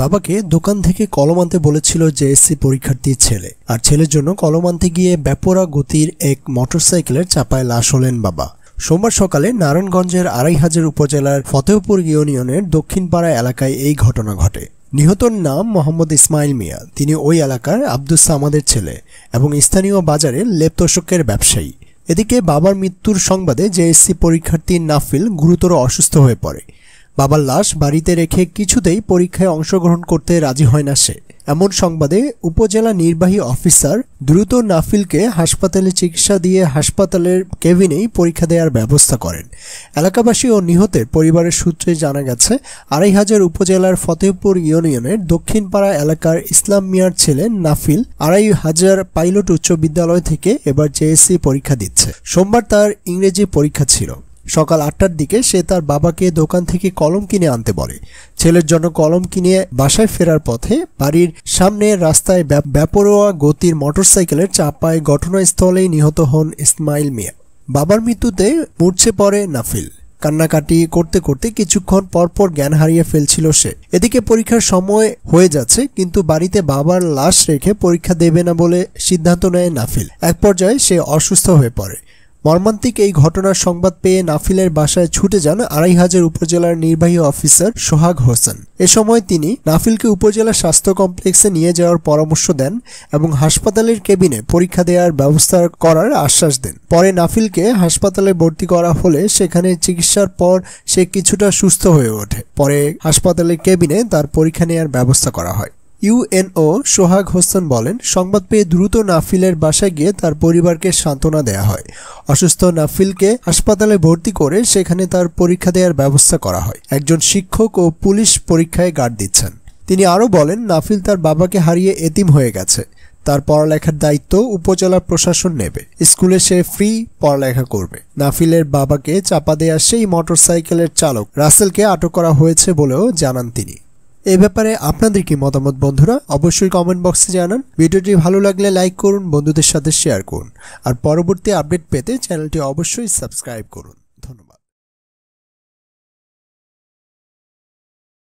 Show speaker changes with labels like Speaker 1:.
Speaker 1: বাবাকে দোকান থেকে কলম আনতে বলেছিল যে এসসি পরীক্ষার্থীর ছেলে আর ছেলের জন্য কলম আনতে গিয়ে ব্যাপরা গতির এক মোটরসাইকেলের চাপায় লাশ হলেন বাবা সোমবার সকালে নারায়ণগঞ্জের আড়াইহাজার উপজেলার ফতেহপুর ইউনিয়নের দক্ষিণপাড়া এলাকায় এই ঘটনা ঘটে নিহতর নাম মোহাম্মদ ইসমাইল মিয়া তিনি ওই এলাকার আব্দুস সামাদের ছেলে এবং স্থানীয় বাজারে লেপতোষকের ব্যবসায়ী এদিকে বাবার মৃত্যুর সংবাদে জেএসসি পরীক্ষার্থী নাফিল গুরুতর অসুস্থ হয়ে পড়ে বাবার লাশ বাড়িতে রেখে কিছুতেই পরীক্ষায় অংশগ্রহণ করতে রাজি হয় না সে এমন সংবাদে উপজেলা নির্বাহী অফিসার দ্রুত নাফিলকে হাসপাতালে চিকিৎসা দিয়ে হাসপাতালের কেবিনেই পরীক্ষা দেওয়ার ব্যবস্থা করেন এলাকাবাসী ও নিহতের পরিবারের সূত্রে জানা গেছে আড়াই হাজার উপজেলার ফতেহপুর ইউনিয়নের দক্ষিণপাড়া এলাকার ইসলাম মিয়ার ছেলে নাফিল আড়াই হাজার পাইলট উচ্চ বিদ্যালয় থেকে এবার জেএসসি পরীক্ষা দিচ্ছে সোমবার তার ইংরেজি পরীক্ষা ছিল সকাল আটটার দিকে সে তার বাবাকে দোকান থেকে কলম কিনে আনতে বলে ছেলের জন্য কলম কিনে বাসায় ফেরার পথে বাড়ির সামনে রাস্তায় ব্যাপরোয়া গতির মোটরসাইকেলের চাপায় ঘটনাস্থলেই নিহত হন ইসমাইল মিয়া বাবার মৃত্যুতে মুড়ছে পড়ে নাফিল কান্নাকাটি করতে করতে কিছুক্ষণ পরপর জ্ঞান হারিয়ে ফেলছিল সে এদিকে পরীক্ষার সময় হয়ে যাচ্ছে কিন্তু বাড়িতে বাবার লাশ রেখে পরীক্ষা দেবে না বলে সিদ্ধান্ত নেয় নাফিল এক পর্যায়ে সে অসুস্থ হয়ে পড়ে মর্মান্তিক এই ঘটনার সংবাদ পেয়ে নাফিলের বাসায় ছুটে যান আড়াই হাজার উপজেলার নির্বাহী অফিসার সোহাগ হোসেন এ সময় তিনি নাফিলকে উপজেলা স্বাস্থ্য কমপ্লেক্সে নিয়ে যাওয়ার পরামর্শ দেন এবং হাসপাতালের কেবিনে পরীক্ষা দেওয়ার ব্যবস্থা করার আশ্বাস দেন পরে নাফিলকে হাসপাতালে ভর্তি করা হলে সেখানে চিকিৎসার পর সে কিছুটা সুস্থ হয়ে ওঠে পরে হাসপাতালের কেবিনে তার পরীক্ষা নেওয়ার ব্যবস্থা করা হয় ইউএনও সোহাগ হোসেন বলেন সংবাদ পেয়ে দ্রুত নাফিলের বাসায় গিয়ে তার পরিবারকে সান্ত্বনা দেয়া হয় অসুস্থ নাফিলকে হাসপাতালে ভর্তি করে সেখানে তার পরীক্ষা দেওয়ার ব্যবস্থা করা হয় একজন শিক্ষক ও পুলিশ পরীক্ষায় গার্ড দিচ্ছেন তিনি আরও বলেন নাফিল তার বাবাকে হারিয়ে এতিম হয়ে গেছে তার পড়ালেখার দায়িত্ব উপজেলা প্রশাসন নেবে স্কুলে সে ফ্রি পড়ালেখা করবে নাফিলের বাবাকে চাপা দেয়া সেই মোটরসাইকেলের চালক রাসেলকে আটক করা হয়েছে বলেও জানান তিনি এ ব্যাপারে আপনাদের কি মতামত বন্ধুরা অবশ্যই কমেন্ট বক্সে জানান ভিডিওটি ভালো লাগলে লাইক করুন বন্ধুদের সাথে শেয়ার করুন আর পরবর্তী আপডেট পেতে চ্যানেলটি অবশ্যই সাবস্ক্রাইব করুন